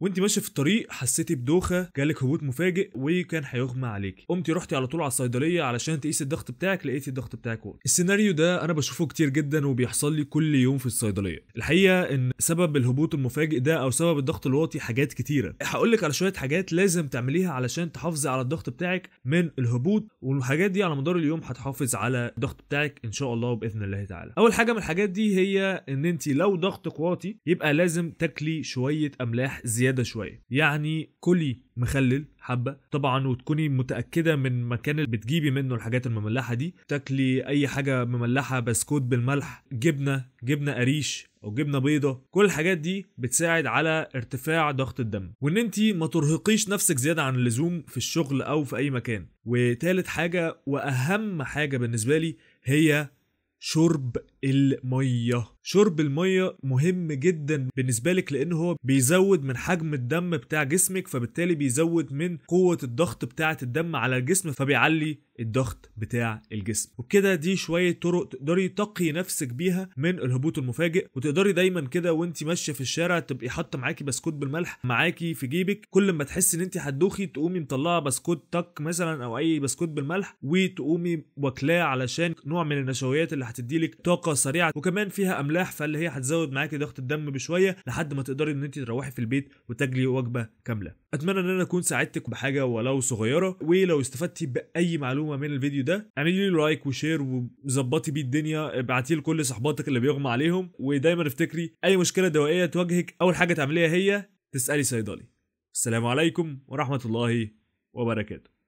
وانت ماشي في الطريق حسيتي بدوخه جالك هبوط مفاجئ وكان هيغمى عليك قمتي رحتي على طول على الصيدليه علشان تقيسي الضغط بتاعك لقيتي الضغط بتاعك واطي السيناريو ده انا بشوفه كتير جدا وبيحصل لي كل يوم في الصيدليه الحقيقه ان سبب الهبوط المفاجئ ده او سبب الضغط الواطي حاجات كتيره هقول لك على شويه حاجات لازم تعمليها علشان تحافظي على الضغط بتاعك من الهبوط والحاجات دي على مدار اليوم هتحافظ على الضغط بتاعك ان شاء الله باذن الله تعالى اول حاجه من الحاجات دي هي ان انت لو ضغطك واطي يبقى لازم تاكلي شويه املاح زياده زياده شويه يعني كلي مخلل حبه طبعا وتكوني متاكده من مكان اللي بتجيبي منه الحاجات المملحه دي تاكلي اي حاجه مملحه بسكوت بالملح جبنه جبنه قريش او جبنه بيضه كل الحاجات دي بتساعد على ارتفاع ضغط الدم وان انت ما ترهقيش نفسك زياده عن اللزوم في الشغل او في اي مكان وتالت حاجه واهم حاجه بالنسبه لي هي شرب الميه شرب الميه مهم جدا بالنسبه لك لان هو بيزود من حجم الدم بتاع جسمك فبالتالي بيزود من قوه الضغط بتاعه الدم على الجسم فبيعلي الضغط بتاع الجسم وبكده دي شويه طرق تقدري تقي نفسك بيها من الهبوط المفاجئ وتقدري دايما كده وانت ماشيه في الشارع تبقي حاطه معاكي بسكوت بالملح معاكي في جيبك كل ما تحسي ان انت هتدوخي تقومي مطلعه بسكوت تك مثلا او اي بسكوت بالملح وتقومي واكلاه علشان نوع من النشويات اللي هتديلك طاقه طاقه سريعه وكمان فيها املاح فاللي هي هتزود معاكي ضغط الدم بشويه لحد ما تقدري ان انت تروحي في البيت وتاكلي وجبه كامله اتمنى ان انا اكون ساعدتك بحاجه ولو صغيره ولو استفدتي باي معلومه من الفيديو ده اعملي لي لايك وشير وظبطي بيه الدنيا ابعتيه لكل صحباتك اللي بيغمى عليهم ودايما افتكري اي مشكله دوائيه تواجهك اول حاجه تعمليها هي تسالي صيدلي السلام عليكم ورحمه الله وبركاته